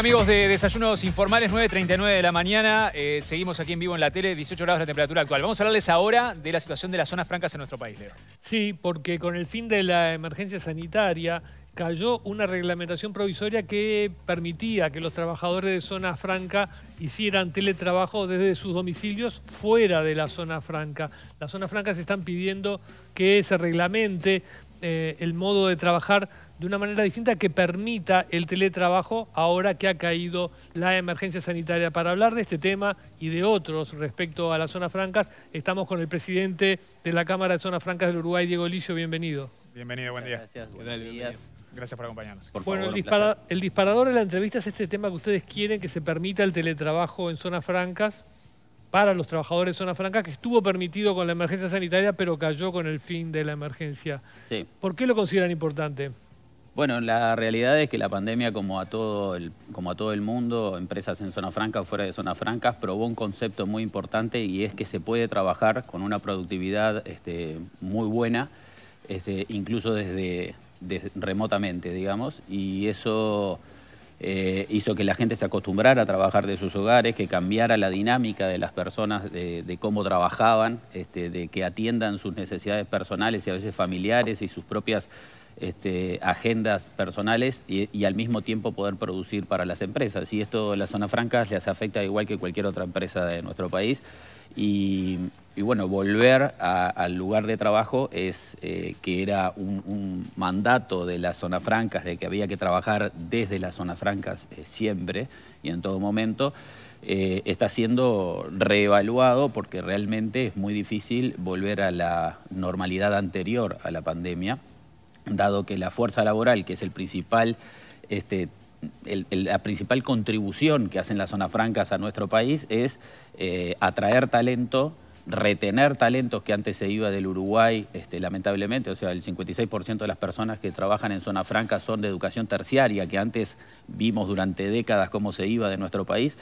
amigos de Desayunos Informales, 9.39 de la mañana. Eh, seguimos aquí en vivo en la tele, 18 grados la temperatura actual. Vamos a hablarles ahora de la situación de las zonas francas en nuestro país, Leo. Sí, porque con el fin de la emergencia sanitaria cayó una reglamentación provisoria que permitía que los trabajadores de zona franca hicieran teletrabajo desde sus domicilios fuera de la zona franca. Las zonas francas están pidiendo que se reglamente eh, el modo de trabajar de una manera distinta que permita el teletrabajo ahora que ha caído la emergencia sanitaria. Para hablar de este tema y de otros respecto a las zonas francas, estamos con el presidente de la Cámara de Zonas Francas del Uruguay, Diego Licio, bienvenido. Bienvenido, buen día. Gracias, buenos Gracias por acompañarnos. el, disparador de la entrevista es este tema que ustedes quieren que se permita el teletrabajo en zonas francas para los trabajadores de zona francas, que estuvo permitido con la emergencia sanitaria, pero cayó con el fin de la emergencia. Sí. ¿Por qué lo consideran importante? Bueno, la realidad es que la pandemia, como a todo el, como a todo el mundo, empresas en zona franca o fuera de zona franca, probó un concepto muy importante y es que se puede trabajar con una productividad este, muy buena, este, incluso desde, remotamente, digamos, y eso eh, hizo que la gente se acostumbrara a trabajar de sus hogares, que cambiara la dinámica de las personas, de, cómo trabajaban, este, de que atiendan sus necesidades personales y a veces familiares y sus propias este, agendas personales y, al mismo tiempo poder producir para las empresas. Y esto a las zonas francas les afecta igual que cualquier otra empresa de nuestro país. Y, bueno, volver al lugar de trabajo es eh, que era un, mandato de las zonas francas, de que había que trabajar desde las zonas francas eh, siempre y en todo momento. Eh, está siendo reevaluado porque realmente es muy difícil volver a la normalidad anterior a la pandemia dado que la fuerza laboral, que es el principal, este, la principal contribución que hacen las zonas francas a nuestro país, es eh, atraer talento retener talentos que antes se iba del Uruguay, este, lamentablemente, o sea, el 56% de las personas que trabajan en zona franca son de educación terciaria, que antes vimos durante décadas cómo se iba de nuestro país.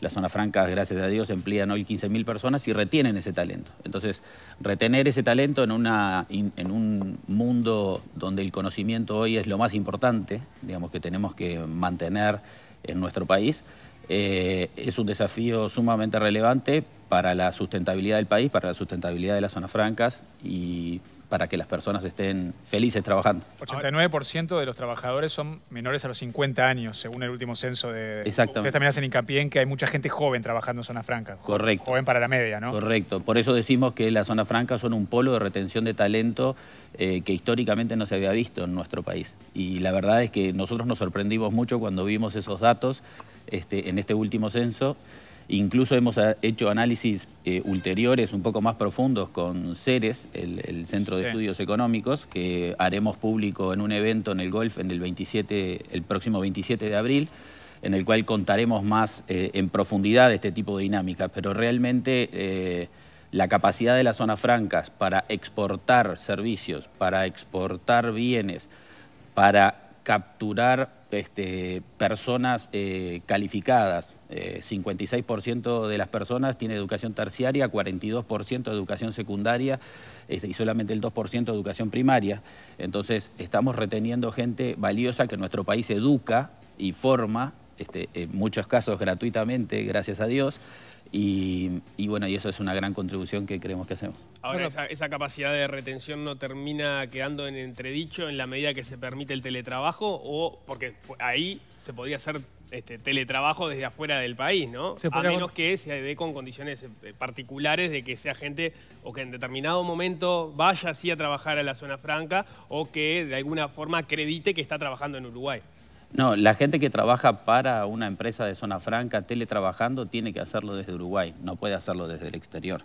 Las zonas francas, gracias a Dios, emplean hoy 15.000 personas y retienen ese talento. Entonces, retener ese talento en, una, en un mundo donde el conocimiento hoy es lo más importante, digamos que tenemos que mantener en nuestro país, eh, es un desafío sumamente relevante, para la sustentabilidad del país, para la sustentabilidad de las zonas francas y para que las personas estén felices trabajando. 89% de los trabajadores son menores a los 50 años, según el último censo de... Exactamente. Ustedes también hacen hincapié en que hay mucha gente joven trabajando en zona franca. Correcto. Joven para la media, ¿no? Correcto. Por eso decimos que las zonas francas son un polo de retención de talento eh, que históricamente no se había visto en nuestro país. Y la verdad es que nosotros nos sorprendimos mucho cuando vimos esos datos este, en este último censo. Incluso hemos ah, hecho análisis eh, ulteriores un poco más profundos con CERES, el, Centro de Estudios Económicos, que haremos público en un evento en el Golf en el, 27, el próximo 27 de abril, en el cual contaremos más eh, en profundidad este tipo de dinámicas. Pero realmente eh, la capacidad de las zonas francas para exportar servicios, para exportar bienes, para capturar este, personas eh, calificadas. 56% eh, de las personas tiene educación terciaria, 42% educación secundaria este, y solamente el 2% educación primaria. Entonces estamos reteniendo gente valiosa que nuestro país educa y forma, este, en muchos casos gratuitamente, gracias a Dios, y, bueno, y eso es una gran contribución que creemos que hacemos. Ahora, esa, capacidad de retención no termina quedando en entredicho en la medida que se permite el teletrabajo o porque ahí se podría hacer este, teletrabajo desde afuera del país, ¿no? a menos que se dé con condiciones eh, particulares de que sea gente o que en determinado momento vaya así a trabajar a la zona franca o que de alguna forma acredite que está trabajando en Uruguay. No, la gente que trabaja para una empresa de zona franca, teletrabajando, tiene que hacerlo desde Uruguay, no puede hacerlo desde el exterior.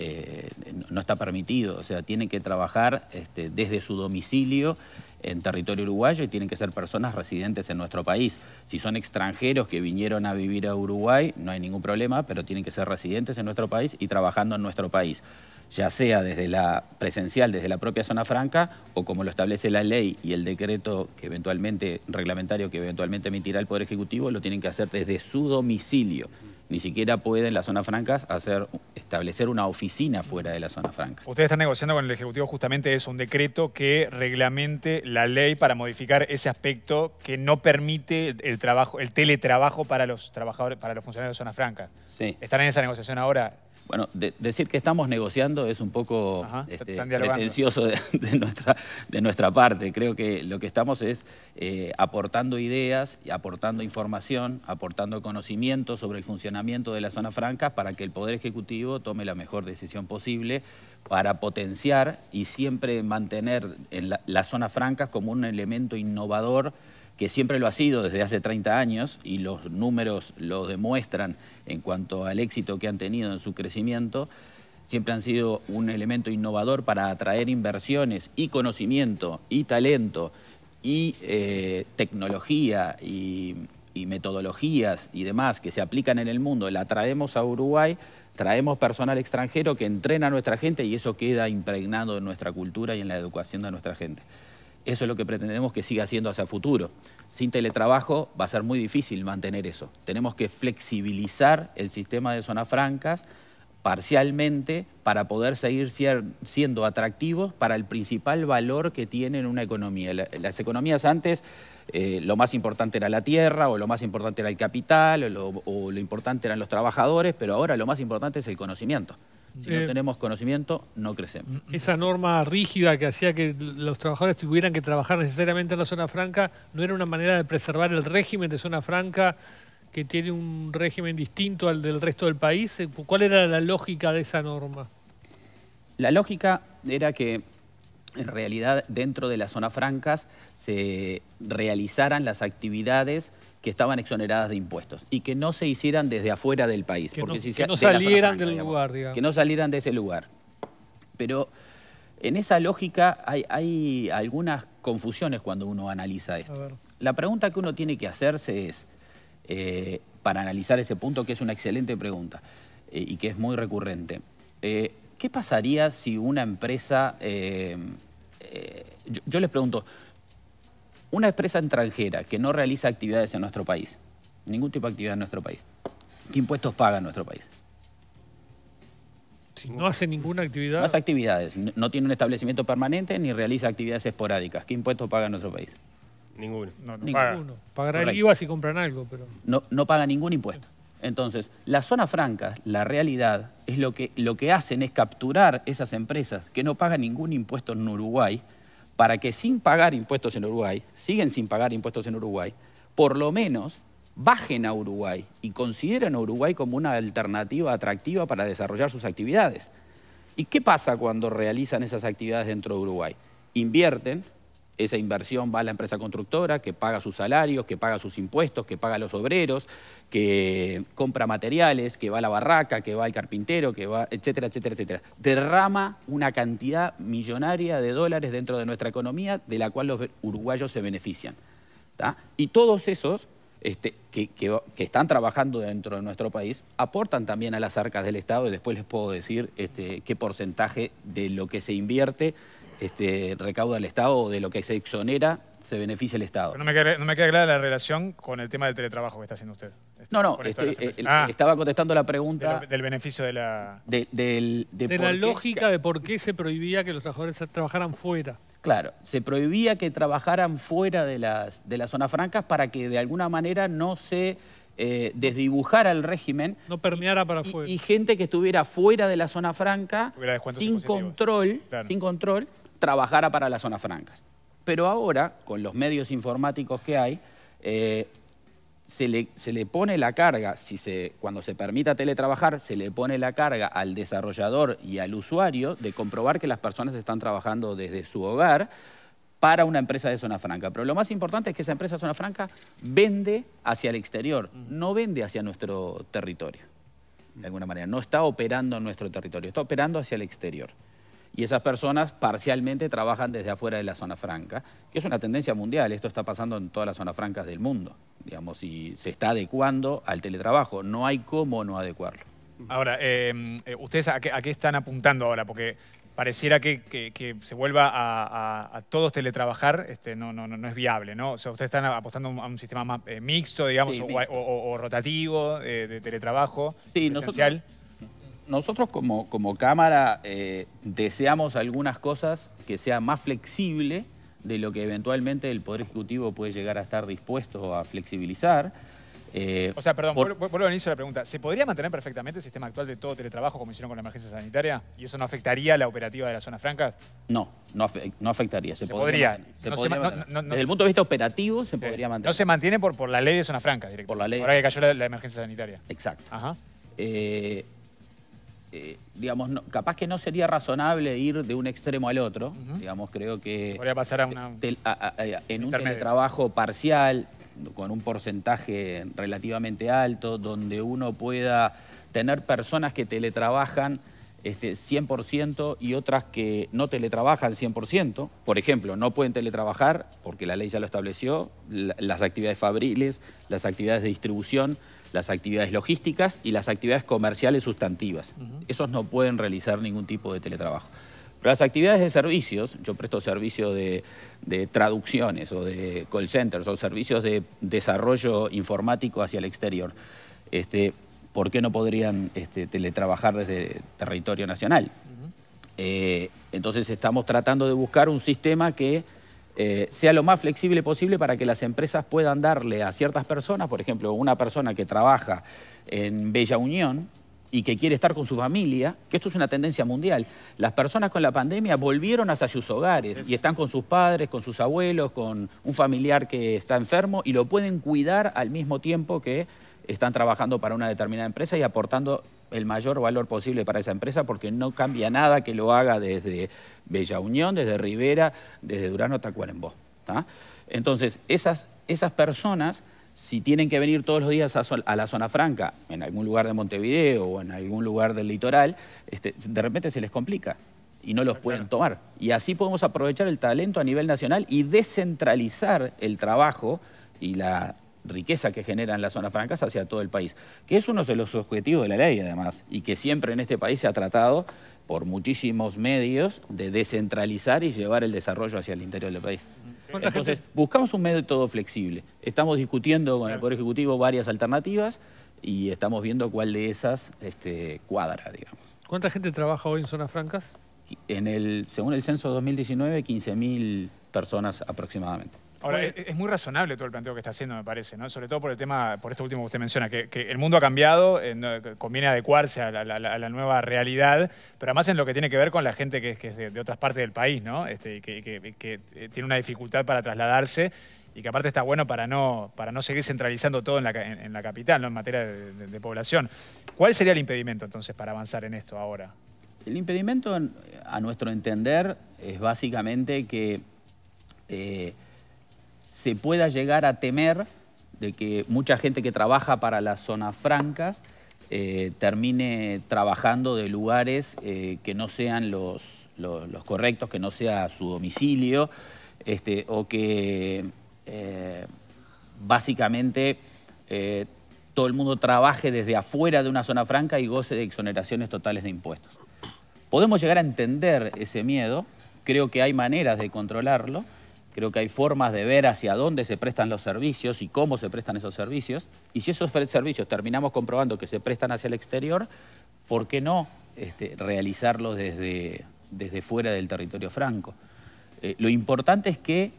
Eh, no está permitido, o sea, tiene que trabajar este, desde su domicilio en territorio uruguayo y tienen que ser personas residentes en nuestro país. Si son extranjeros que vinieron a vivir a Uruguay, no hay ningún problema, pero tienen que ser residentes en nuestro país y trabajando en nuestro país ya sea desde la presencial, desde la propia zona franca, o como lo establece la ley y el decreto que eventualmente, reglamentario que eventualmente emitirá el Poder Ejecutivo, lo tienen que hacer desde su domicilio. Ni siquiera pueden las zonas francas hacer, establecer una oficina fuera de la zona franca. Ustedes están negociando con el Ejecutivo justamente eso, un decreto que reglamente la ley para modificar ese aspecto que no permite el trabajo, el teletrabajo para los trabajadores, para los funcionarios de zona francas. Sí. ¿Están en esa negociación ahora? Bueno, decir que estamos negociando es un poco este, pretencioso de, nuestra, parte. Creo que lo que estamos es eh, aportando ideas, aportando información, aportando conocimiento sobre el funcionamiento de la zona franca para que el Poder Ejecutivo tome la mejor decisión posible para potenciar y siempre mantener en la, zona franca como un elemento innovador que siempre lo ha sido desde hace 30 años y los números lo demuestran en cuanto al éxito que han tenido en su crecimiento, siempre han sido un elemento innovador para atraer inversiones y conocimiento y talento y eh, tecnología y metodologías y demás que se aplican en el mundo, la traemos a Uruguay, traemos personal extranjero que entrena a nuestra gente y eso queda impregnado en nuestra cultura y en la educación de nuestra gente. Eso es lo que pretendemos que siga siendo hacia futuro. Sin teletrabajo va a ser muy difícil mantener eso. Tenemos que flexibilizar el sistema de zonas francas parcialmente para poder seguir siendo atractivos para el principal valor que tiene una economía. Las economías antes, eh, lo más importante era la tierra, o lo más importante era el capital, o lo importante eran los trabajadores, pero ahora lo más importante es el conocimiento. Si no eh, tenemos conocimiento, no crecemos. Mm, mm. Esa norma rígida que hacía que los trabajadores tuvieran que trabajar necesariamente en la zona franca, ¿no era una manera de preservar el régimen de zona franca que tiene un régimen distinto al del resto del país? Eh, ¿Cuál era la lógica de esa norma? La lógica era que en realidad dentro de las zonas francas se realizaran las actividades que estaban exoneradas de impuestos y que no se hicieran desde afuera del país. Que no, salieran del lugar, digamos. Que no salieran de ese lugar. Pero en esa lógica hay, algunas confusiones cuando uno analiza esto. La pregunta que uno tiene que hacerse es, eh, para analizar ese punto, que es una excelente pregunta eh, y que es muy recurrente, eh, ¿qué pasaría si una empresa... yo les pregunto, una empresa extranjera que no realiza actividades en nuestro país, ningún tipo de actividad en nuestro país, ¿qué impuestos paga en nuestro país? Si no hace ninguna actividad... No hace actividades, no tiene un establecimiento permanente ni realiza actividades esporádicas. ¿Qué impuestos paga en nuestro país? Ninguno. No, ninguno. Paga. Pagará el IVA si compran algo, pero... No, no paga ningún impuesto. Entonces, la zona franca, la realidad, es lo que, lo que hacen es capturar esas empresas que no pagan ningún impuesto en Uruguay para que sin pagar impuestos en Uruguay, siguen sin pagar impuestos en Uruguay, por lo menos bajen a Uruguay y consideren a Uruguay como una alternativa atractiva para desarrollar sus actividades. ¿Y qué pasa cuando realizan esas actividades dentro de Uruguay? Invierten, esa inversión va a la empresa constructora que paga sus salarios, que paga sus impuestos, que paga a los obreros, que compra materiales, que va a la barraca, que va al carpintero, que va, etcétera, etcétera, etcétera. Derrama una cantidad millonaria de dólares dentro de nuestra economía de la cual los uruguayos se benefician. Y todos esos este, que, que, están trabajando dentro de nuestro país aportan también a las arcas del Estado y después les puedo decir este, qué porcentaje de lo que se invierte este, recauda el Estado o de lo que se exonera se beneficia el Estado. no, me queda, no clara la relación con el tema del teletrabajo que está haciendo usted. Este, no, no, este, eh, ah. estaba contestando la pregunta... del beneficio de la... De, la lógica de por qué se prohibía que los trabajadores trabajaran fuera. Claro, se prohibía que trabajaran fuera de las, de las zonas francas para que de alguna manera no se eh, desdibujara el régimen. No permeara para afuera. Y, gente que estuviera fuera de la zona franca, sin control, sin control, trabajara para las Zona francas. Pero ahora, con los medios informáticos que hay, eh, se, le, pone la carga, si cuando se permita teletrabajar, se le pone la carga al desarrollador y al usuario de comprobar que las personas están trabajando desde su hogar para una empresa de zona franca. Pero lo más importante es que esa empresa de zona franca vende hacia el exterior, no vende hacia nuestro territorio, de alguna manera. No está operando en nuestro territorio, está operando hacia el exterior y esas personas parcialmente trabajan desde afuera de la zona franca, que es una tendencia mundial, esto está pasando en todas las zonas francas del mundo, digamos, y se está adecuando al teletrabajo, no hay cómo no adecuarlo. Ahora, em, eh, ¿ustedes a qué, están apuntando ahora? Porque pareciera que, se vuelva a, todos teletrabajar, este, no, no, no, es viable, ¿no? O sea, ustedes están apostando a un sistema más eh, mixto, digamos, o, rotativo, eh, de teletrabajo, sí, nosotros como, como Cámara eh, deseamos algunas cosas que sea más flexible de lo que eventualmente el Poder Ejecutivo puede llegar a estar dispuesto a flexibilizar. Eh, o sea, perdón, vuelvo al inicio de la pregunta. ¿Se podría mantener perfectamente el sistema actual de todo teletrabajo como hicieron con la emergencia sanitaria? ¿Y eso no afectaría la operativa de la zona francas? No, no, afectaría. Se, podría. Desde el punto de vista operativo se podría mantener. No se mantiene por, por la ley de zona franca? Por la ley. Ahora que cayó la, emergencia sanitaria. Exacto. Ajá. Eh, eh, digamos, capaz que no sería razonable ir de un extremo al otro. Digamos, creo que... Podría pasar a una... en un trabajo parcial, con un porcentaje relativamente alto, donde uno pueda tener personas que teletrabajan este, 100% y otras que no teletrabajan 100%. Por ejemplo, no pueden teletrabajar, porque la ley ya lo estableció, las actividades fabriles, las actividades de distribución, las actividades logísticas y las actividades comerciales sustantivas. Esos no pueden realizar ningún tipo de teletrabajo. Pero las actividades de servicios, yo presto servicio de, traducciones o de call centers o servicios de desarrollo informático hacia el exterior. Este, ¿Por qué no podrían este, teletrabajar desde territorio nacional? Eh, entonces estamos tratando de buscar un sistema que eh, sea lo más flexible posible para que las empresas puedan darle a ciertas personas, por ejemplo, una persona que trabaja en Bella Unión y que quiere estar con su familia, que esto es una tendencia mundial. Las personas con la pandemia volvieron a sus hogares y están con sus padres, con sus abuelos, con un familiar que está enfermo y lo pueden cuidar al mismo tiempo que están trabajando para una determinada empresa y aportando el mayor valor posible para esa empresa porque no cambia nada que lo haga desde Bella Unión, desde Rivera, desde Durano, Tacuarembó. Entonces, esas, esas personas, si tienen que venir todos los días a, la zona franca, en algún lugar de Montevideo o en algún lugar del litoral, este, de repente se les complica y no los ah, pueden tomar. Y así podemos aprovechar el talento a nivel nacional y descentralizar el trabajo y la riqueza que generan las zonas francas hacia todo el país, que es uno de los objetivos de la ley además, y que siempre en este país se ha tratado por muchísimos medios de descentralizar y llevar el desarrollo hacia el interior del país. Entonces, buscamos un método flexible. Estamos discutiendo con el Poder Ejecutivo varias alternativas y estamos viendo cuál de esas este, cuadra, digamos. ¿Cuánta gente trabaja hoy en zonas francas? En el, según el censo 2019, 15.000 personas aproximadamente. Ahora, e-, e-, es, muy razonable todo el planteo que está haciendo, me parece, ¿no? Sobre todo por el tema, por esto último que usted menciona, que, el mundo ha cambiado, eh, conviene adecuarse a la, nueva realidad, pero además en lo que tiene que ver con la gente que, es de, otras partes del país, ¿no? Este, que, eh, tiene una dificultad para trasladarse y que aparte está bueno para no, para no seguir centralizando todo en la, capital, En materia de, población. ¿Cuál sería el impedimento entonces para avanzar en esto ahora? El impedimento, a nuestro entender, es básicamente que eh, se pueda llegar a temer de que mucha gente que trabaja para las zonas francas eh, termine trabajando de lugares eh, que no sean los, correctos, que no sea su domicilio, este, o que eh, básicamente todo el mundo trabaje desde afuera de una zona franca y goce de exoneraciones totales de impuestos. Podemos llegar a entender ese miedo, creo que hay maneras de controlarlo, Creo que hay formas de ver hacia dónde se prestan los servicios y cómo se prestan esos servicios. Y si esos servicios terminamos comprobando que se prestan hacia el exterior, ¿por qué no este, realizarlos desde, desde fuera del territorio franco? Eh, lo importante es que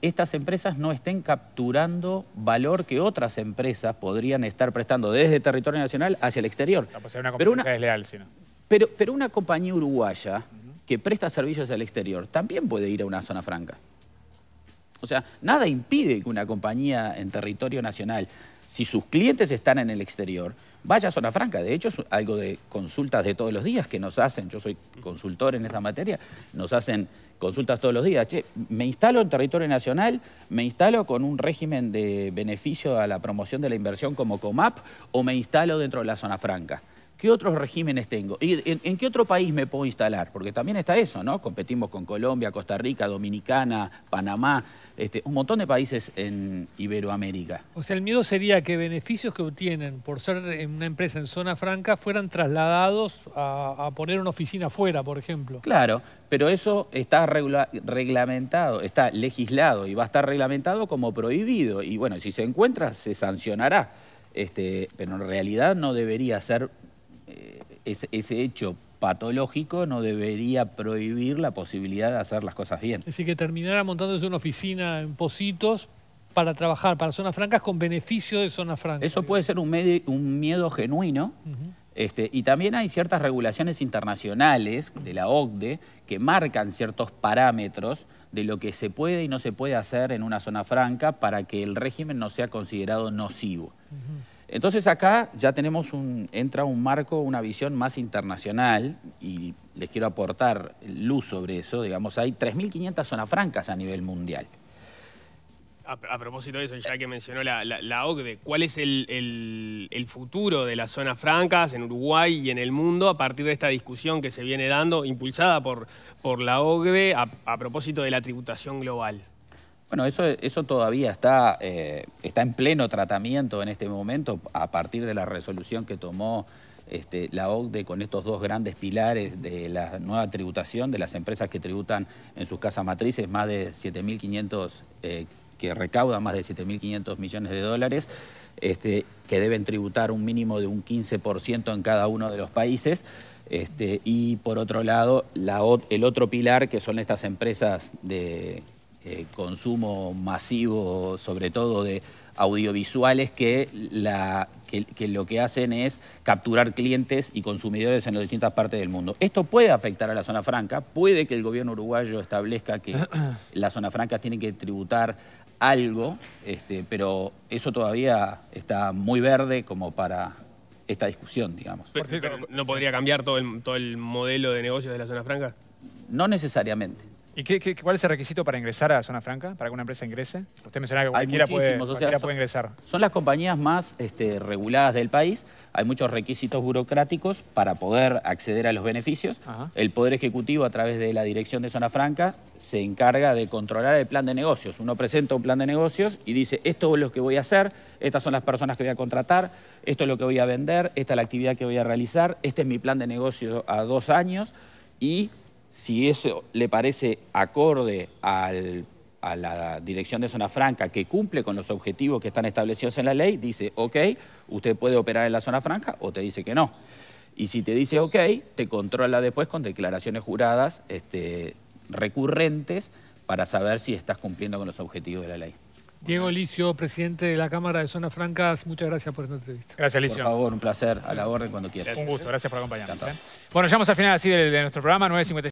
estas empresas no estén capturando valor que otras empresas podrían estar prestando desde territorio nacional hacia el exterior. Pues, pero, una, Pero, una compañía uruguaya que presta servicios al exterior también puede ir a una zona franca. O sea, nada impide que una compañía en territorio nacional, si sus clientes están en el exterior, vaya a Zona Franca. De hecho, es algo de consultas de todos los días que nos hacen. Yo soy consultor en esta materia. Nos hacen consultas todos los días. Che, me instalo en territorio nacional, me instalo con un régimen de beneficio a la promoción de la inversión como COMAP o me instalo dentro de la Zona Franca. ¿Qué otros regímenes tengo? ¿Y en, qué otro país me puedo instalar? Porque también está eso, ¿no? Competimos con Colombia, Costa Rica, Dominicana, Panamá, este, un montón de países en Iberoamérica. O sea, el miedo sería que beneficios que obtienen por ser una empresa en zona franca fueran trasladados a, poner una oficina fuera, por ejemplo. Claro, pero eso está reglamentado, está legislado y va a estar reglamentado como prohibido. Y bueno, si se encuentra, se sancionará. Este, pero en realidad no debería ser eh, ese, hecho patológico no debería prohibir la posibilidad de hacer las cosas bien. Es decir, que terminara montándose una oficina en Positos para trabajar para zonas francas con beneficio de zonas francas. Eso puede ser un, miedo genuino. este, y también hay ciertas regulaciones internacionales de la OCDE que marcan ciertos parámetros de lo que se puede y no se puede hacer en una zona franca para que el régimen no sea considerado nocivo. Entonces acá ya tenemos un, entra un marco, una visión más internacional y les quiero aportar luz sobre eso. Digamos, hay 3.500 zonas francas a nivel mundial. A, propósito de eso, ya que mencionó la, la, ¿cuál es el, futuro de las zonas francas en Uruguay y en el mundo a partir de esta discusión que se viene dando, impulsada por, por la OCDE, a propósito de la tributación global? Bueno, eso, eso todavía está, eh, está en pleno tratamiento en este momento a partir de la resolución que tomó este, la OCDE con estos dos grandes pilares de la nueva tributación de las empresas que tributan en sus casas matrices, más de 7.500, eh, que recaudan más de 7.500 millones de dólares, este, que deben tributar un mínimo de un 15% en cada uno de los países. Este, y por otro lado, e, el otro pilar que son estas empresas de eh, consumo masivo, sobre todo de audiovisuales, que, la, que, lo que hacen es capturar clientes y consumidores en las distintas partes del mundo. Esto puede afectar a la zona franca, puede que el gobierno uruguayo establezca que la zona franca tiene que tributar algo, este, pero eso todavía está muy verde como para esta discusión, digamos. ¿No podría cambiar todo el, todo el modelo de negocios de la zona franca? No necesariamente. ¿Y cuál es el requisito para ingresar a Zona Franca? ¿Para que una empresa ingrese? Usted mencionaba que cualquiera, puede, ingresar. Son las compañías más este, reguladas del país. Hay muchos requisitos burocráticos para poder acceder a los beneficios. El Poder Ejecutivo, a través de la Dirección de Zona Franca, se encarga de controlar el plan de negocios. Uno presenta un plan de negocios y dice, esto es lo que voy a hacer, estas son las personas que voy a contratar, esto es lo que voy a vender, esta es la actividad que voy a realizar, este es mi plan de negocio a dos años y si eso le parece acorde a la dirección de zona franca que cumple con los objetivos que están establecidos en la ley, dice, ok, usted puede operar en la zona franca o te dice que no. Y si te dice ok, te controla después con declaraciones juradas este, recurrentes para saber si estás cumpliendo con los objetivos de la ley. Diego Licio, presidente de la Cámara de Zonas Francas, muchas gracias por esta entrevista. Gracias, Licio. Por favor, un placer, a la orden cuando quieras. Un gusto, gracias por acompañarnos. ¿eh? Bueno, llegamos al final así de, nuestro programa, 9.50.